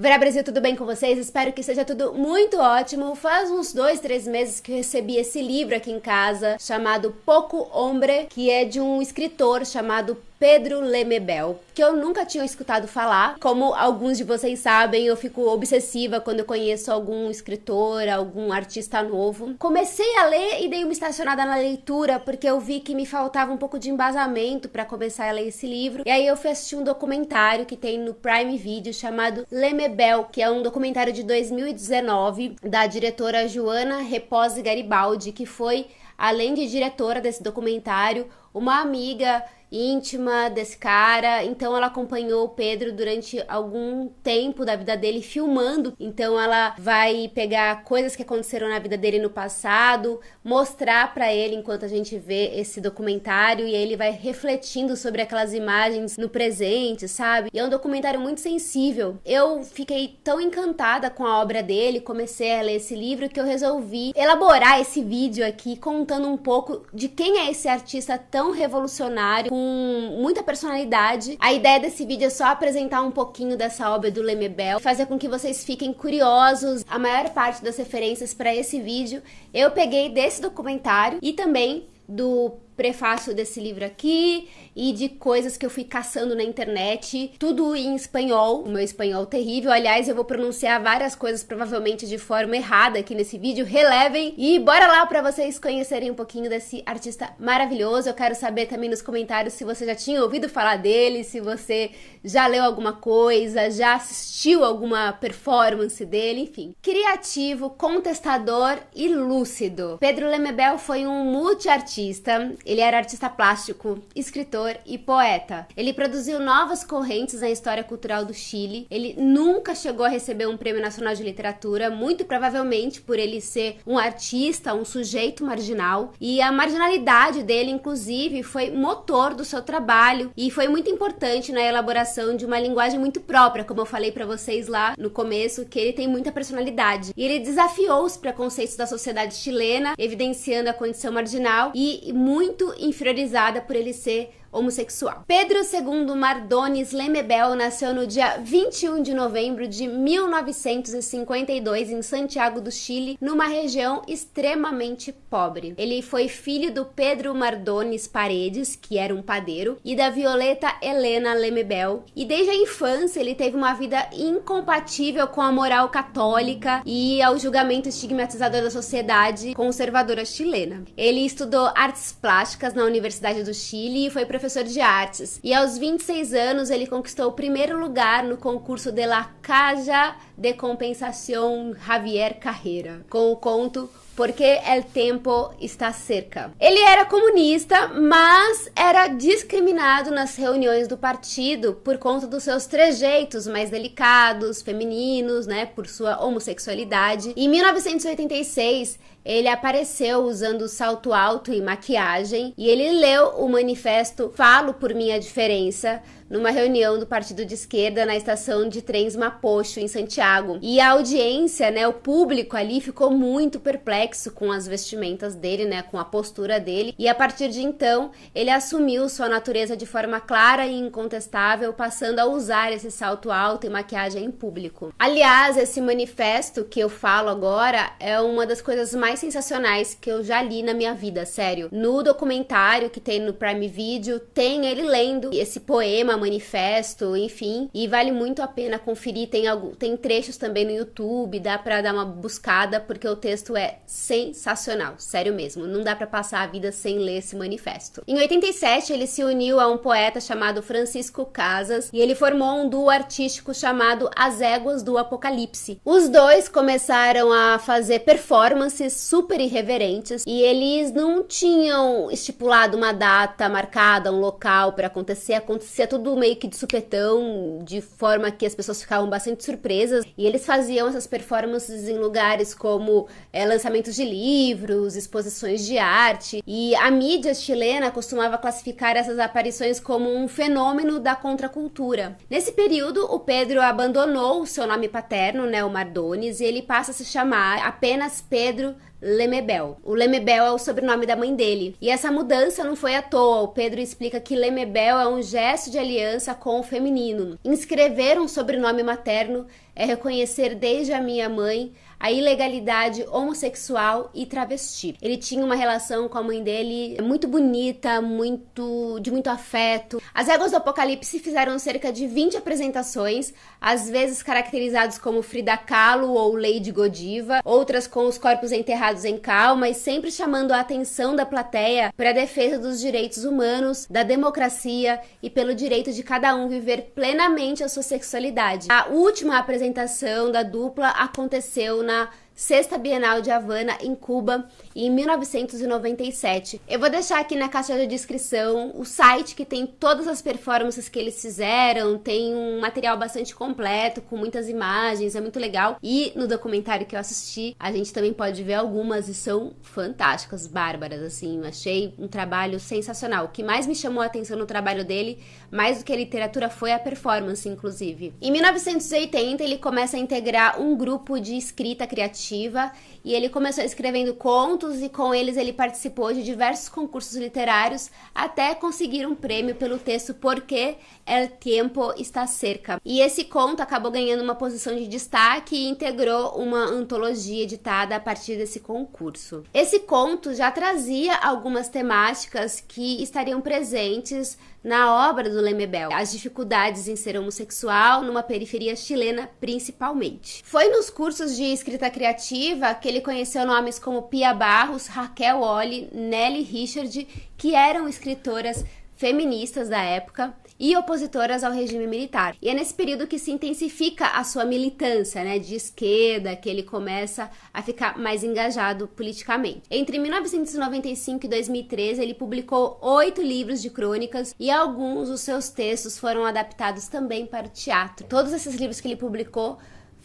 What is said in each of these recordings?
Verá Brasil, tudo bem com vocês? Espero que seja tudo muito ótimo. Faz uns dois, três meses que eu recebi esse livro aqui em casa, chamado Poco Hombre, que é de um escritor chamado Pedro Lemebel, que eu nunca tinha escutado falar. Como alguns de vocês sabem, eu fico obsessiva quando eu conheço algum escritor, algum artista novo. Comecei a ler e dei uma estacionada na leitura, porque eu vi que me faltava um pouco de embasamento para começar a ler esse livro. E aí eu fui assistir um documentário que tem no Prime Video chamado Lemebel, que é um documentário de 2019 da diretora Joana Repose Garibaldi, que foi além de diretora desse documentário, uma amiga íntima desse cara. Então ela acompanhou o Pedro durante algum tempo da vida dele filmando. Então ela vai pegar coisas que aconteceram na vida dele no passado, mostrar para ele enquanto a gente vê esse documentário e aí ele vai refletindo sobre aquelas imagens no presente, sabe? E é um documentário muito sensível. Eu fiquei tão encantada com a obra dele, comecei a ler esse livro que eu resolvi elaborar esse vídeo aqui contando um pouco de quem é esse artista tão revolucionário com muita personalidade. A ideia desse vídeo é só apresentar um pouquinho dessa obra do Lemebel, fazer com que vocês fiquem curiosos. A maior parte das referências para esse vídeo eu peguei desse documentário e também do prefácio desse livro aqui e de coisas que eu fui caçando na internet, tudo em espanhol, o meu espanhol terrível. Aliás, eu vou pronunciar várias coisas provavelmente de forma errada aqui nesse vídeo, relevem e bora lá para vocês conhecerem um pouquinho desse artista maravilhoso. Eu quero saber também nos comentários se você já tinha ouvido falar dele, se você já leu alguma coisa, já assistiu alguma performance dele, enfim. Criativo, contestador e lúcido. Pedro Lemebel foi um multiartista ele era artista plástico, escritor e poeta. Ele produziu novas correntes na história cultural do Chile. Ele nunca chegou a receber um prêmio nacional de literatura, muito provavelmente por ele ser um artista, um sujeito marginal. E a marginalidade dele, inclusive, foi motor do seu trabalho e foi muito importante na elaboração de uma linguagem muito própria, como eu falei para vocês lá no começo, que ele tem muita personalidade. E ele desafiou os preconceitos da sociedade chilena, evidenciando a condição marginal e muito muito inferiorizada por ele ser homossexual. Pedro II Mardones Lemebel nasceu no dia 21 de novembro de 1952 em Santiago do Chile, numa região extremamente pobre. Ele foi filho do Pedro Mardones Paredes, que era um padeiro, e da Violeta Helena Lemebel, e desde a infância ele teve uma vida incompatível com a moral católica e ao julgamento estigmatizador da sociedade conservadora chilena. Ele estudou artes plásticas na Universidade do Chile e foi professor professor de artes. E aos 26 anos, ele conquistou o primeiro lugar no concurso de La Caja de Compensação Javier Carreira, com o conto porque o tempo está cerca. Ele era comunista, mas era discriminado nas reuniões do partido por conta dos seus trejeitos mais delicados, femininos, né, por sua homossexualidade. Em 1986, ele apareceu usando salto alto e maquiagem e ele leu o manifesto Falo por Minha Diferença numa reunião do partido de esquerda na estação de trens Mapocho em Santiago. E a audiência, né, o público ali ficou muito perplexo com as vestimentas dele, né, com a postura dele. E a partir de então, ele assumiu sua natureza de forma clara e incontestável, passando a usar esse salto alto e maquiagem em público. Aliás, esse manifesto que eu falo agora é uma das coisas mais mais sensacionais que eu já li na minha vida, sério. No documentário que tem no Prime Video, tem ele lendo esse poema, manifesto, enfim, e vale muito a pena conferir. Tem, algum, tem trechos também no YouTube, dá pra dar uma buscada, porque o texto é sensacional, sério mesmo. Não dá para passar a vida sem ler esse manifesto. Em 87, ele se uniu a um poeta chamado Francisco Casas e ele formou um duo artístico chamado As Éguas do Apocalipse. Os dois começaram a fazer performances super irreverentes e eles não tinham estipulado uma data marcada, um local para acontecer. Acontecia tudo meio que de supetão, de forma que as pessoas ficavam bastante surpresas. E eles faziam essas performances em lugares como é, lançamentos de livros, exposições de arte. E a mídia chilena costumava classificar essas aparições como um fenômeno da contracultura. Nesse período, o Pedro abandonou o seu nome paterno, né, o Mardones, e ele passa a se chamar apenas Pedro Lemebel. O Lemebel é o sobrenome da mãe dele. E essa mudança não foi à toa. O Pedro explica que Lemebel é um gesto de aliança com o feminino. Inscrever um sobrenome materno é reconhecer desde a minha mãe a ilegalidade homossexual e travesti. Ele tinha uma relação com a mãe dele muito bonita, muito de muito afeto. As Éguas do Apocalipse fizeram cerca de 20 apresentações, às vezes caracterizados como Frida Kahlo ou Lady Godiva, outras com os corpos enterrados em calma e sempre chamando a atenção da plateia para a defesa dos direitos humanos, da democracia e pelo direito de cada um viver plenamente a sua sexualidade. A última apresentação da dupla aconteceu persona Sexta Bienal de Havana, em Cuba, em 1997. Eu vou deixar aqui na caixa de descrição o site que tem todas as performances que eles fizeram, tem um material bastante completo, com muitas imagens, é muito legal. E no documentário que eu assisti, a gente também pode ver algumas e são fantásticas, bárbaras, assim. Achei um trabalho sensacional. O que mais me chamou a atenção no trabalho dele, mais do que a literatura, foi a performance, inclusive. Em 1980, ele começa a integrar um grupo de escrita criativa criativa e ele começou escrevendo contos e com eles ele participou de diversos concursos literários até conseguir um prêmio pelo texto Porque El tempo Está Cerca. E esse conto acabou ganhando uma posição de destaque e integrou uma antologia editada a partir desse concurso. Esse conto já trazia algumas temáticas que estariam presentes na obra do Lemebel, as dificuldades em ser homossexual numa periferia chilena principalmente. Foi nos cursos de escrita criativa criativa que ele conheceu nomes como Pia Barros, Raquel Olli, Nelly Richard, que eram escritoras feministas da época e opositoras ao regime militar. E é nesse período que se intensifica a sua militância, né, de esquerda, que ele começa a ficar mais engajado politicamente. Entre 1995 e 2013, ele publicou oito livros de crônicas e alguns dos seus textos foram adaptados também para o teatro. Todos esses livros que ele publicou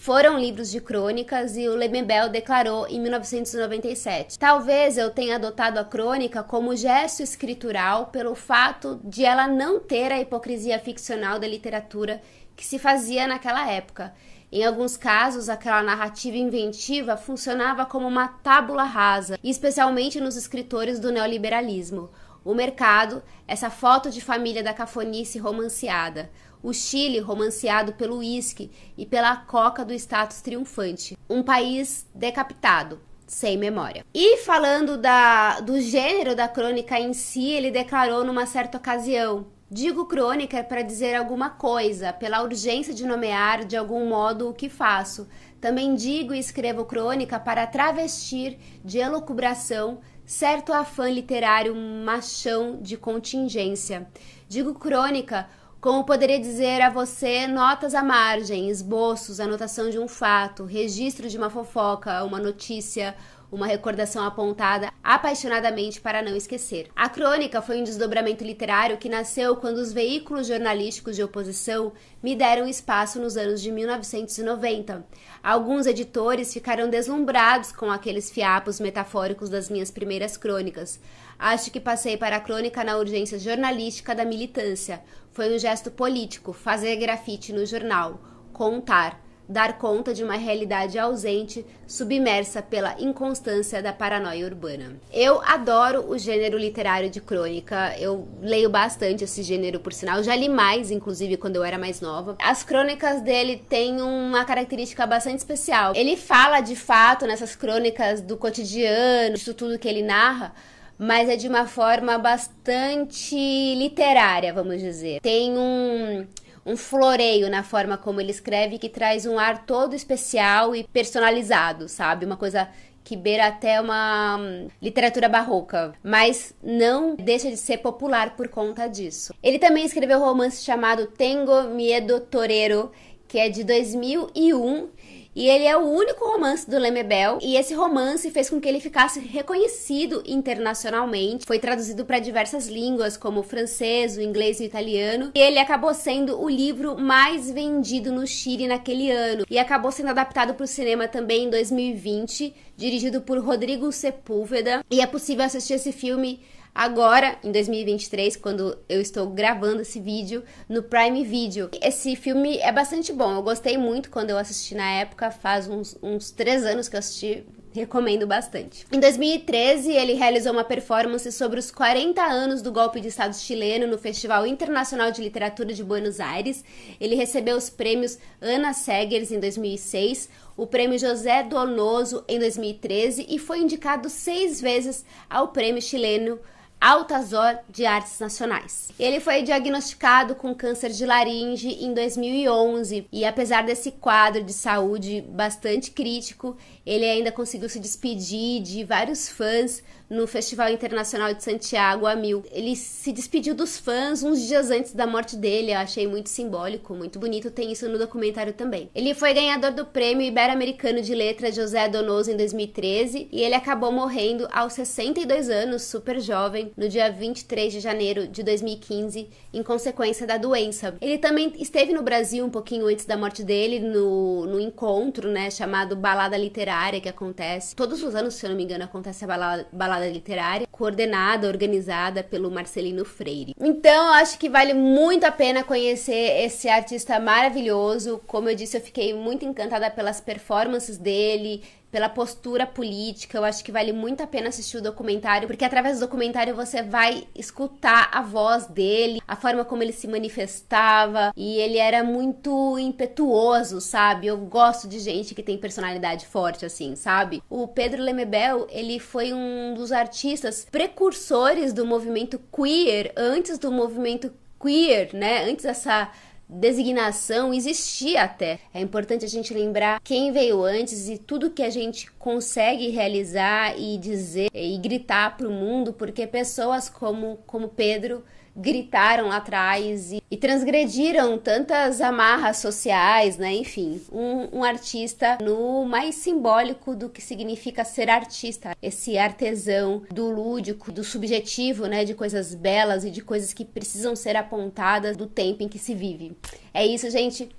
foram livros de crônicas e o Lemebel declarou em 1997. Talvez eu tenha adotado a crônica como gesto escritural pelo fato de ela não ter a hipocrisia ficcional da literatura que se fazia naquela época. Em alguns casos, aquela narrativa inventiva funcionava como uma tábula rasa, especialmente nos escritores do neoliberalismo. O mercado, essa foto de família da cafonice romanceada, o Chile romanceado pelo uísque e pela coca do status triunfante, um país decapitado, sem memória. E falando da, do gênero da crônica em si, ele declarou numa certa ocasião: Digo crônica para dizer alguma coisa, pela urgência de nomear de algum modo o que faço. Também digo e escrevo crônica para travestir de elucubração certo afã literário machão de contingência. Digo crônica como poderia dizer a você notas à margem, esboços, anotação de um fato, registro de uma fofoca, uma notícia, uma recordação apontada apaixonadamente para não esquecer. A crônica foi um desdobramento literário que nasceu quando os veículos jornalísticos de oposição me deram espaço nos anos de 1990. Alguns editores ficaram deslumbrados com aqueles fiapos metafóricos das minhas primeiras crônicas. Acho que passei para a crônica na urgência jornalística da militância. Foi um gesto político, fazer grafite no jornal, contar dar conta de uma realidade ausente, submersa pela inconstância da paranoia urbana. Eu adoro o gênero literário de crônica, eu leio bastante esse gênero, por sinal, já li mais, inclusive, quando eu era mais nova. As crônicas dele têm uma característica bastante especial. Ele fala, de fato, nessas crônicas do cotidiano, disso tudo que ele narra, mas é de uma forma bastante literária, vamos dizer. Tem um um floreio na forma como ele escreve que traz um ar todo especial e personalizado, sabe? Uma coisa que beira até uma hum, literatura barroca, mas não deixa de ser popular por conta disso. Ele também escreveu um romance chamado Tengo Miedo Torero, que é de 2001 e ele é o único romance do Lemebel, e esse romance fez com que ele ficasse reconhecido internacionalmente. Foi traduzido para diversas línguas, como o francês, o inglês e o italiano, e ele acabou sendo o livro mais vendido no Chile naquele ano, e acabou sendo adaptado para o cinema também em 2020, dirigido por Rodrigo Sepúlveda, e é possível assistir esse filme agora, em 2023, quando eu estou gravando esse vídeo, no Prime Video. Esse filme é bastante bom, eu gostei muito quando eu assisti na época, faz uns, uns três anos que eu assisti, Recomendo bastante. Em 2013, ele realizou uma performance sobre os 40 anos do golpe de Estado chileno no Festival Internacional de Literatura de Buenos Aires. Ele recebeu os prêmios Ana Segers em 2006, o prêmio José Donoso em 2013 e foi indicado seis vezes ao prêmio chileno horas de Artes Nacionais. Ele foi diagnosticado com câncer de laringe em 2011 e apesar desse quadro de saúde bastante crítico, ele ainda conseguiu se despedir de vários fãs no Festival Internacional de Santiago a mil. Ele se despediu dos fãs uns dias antes da morte dele, eu achei muito simbólico, muito bonito, tem isso no documentário também. Ele foi ganhador do Prêmio Ibero-Americano de Letras José Donoso em 2013 e ele acabou morrendo aos 62 anos, super jovem, no dia 23 de janeiro de 2015, em consequência da doença. Ele também esteve no Brasil um pouquinho antes da morte dele, no, no encontro, né, chamado Balada Literária, que acontece todos os anos, se eu não me engano, acontece a balada, balada Escola Literária, coordenada, organizada pelo Marcelino Freire. Então, eu acho que vale muito a pena conhecer esse artista maravilhoso. Como eu disse, eu fiquei muito encantada pelas performances dele, pela postura política. Eu acho que vale muito a pena assistir o documentário, porque através do documentário você vai escutar a voz dele, a forma como ele se manifestava, e ele era muito impetuoso, sabe? Eu gosto de gente que tem personalidade forte assim, sabe? O Pedro Lemebel, ele foi um dos artistas precursores do movimento queer, antes do movimento queer, né? Antes dessa designação existia até. É importante a gente lembrar quem veio antes e tudo que a gente consegue realizar e dizer e gritar para o mundo, porque pessoas como, como Pedro gritaram lá atrás e, e transgrediram tantas amarras sociais, né? Enfim, um, um artista no mais simbólico do que significa ser artista, esse artesão do lúdico, do subjetivo, né? De coisas belas e de coisas que precisam ser apontadas do tempo em que se vive. É isso, gente.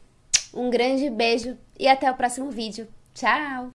Um grande beijo e até o próximo vídeo. Tchau!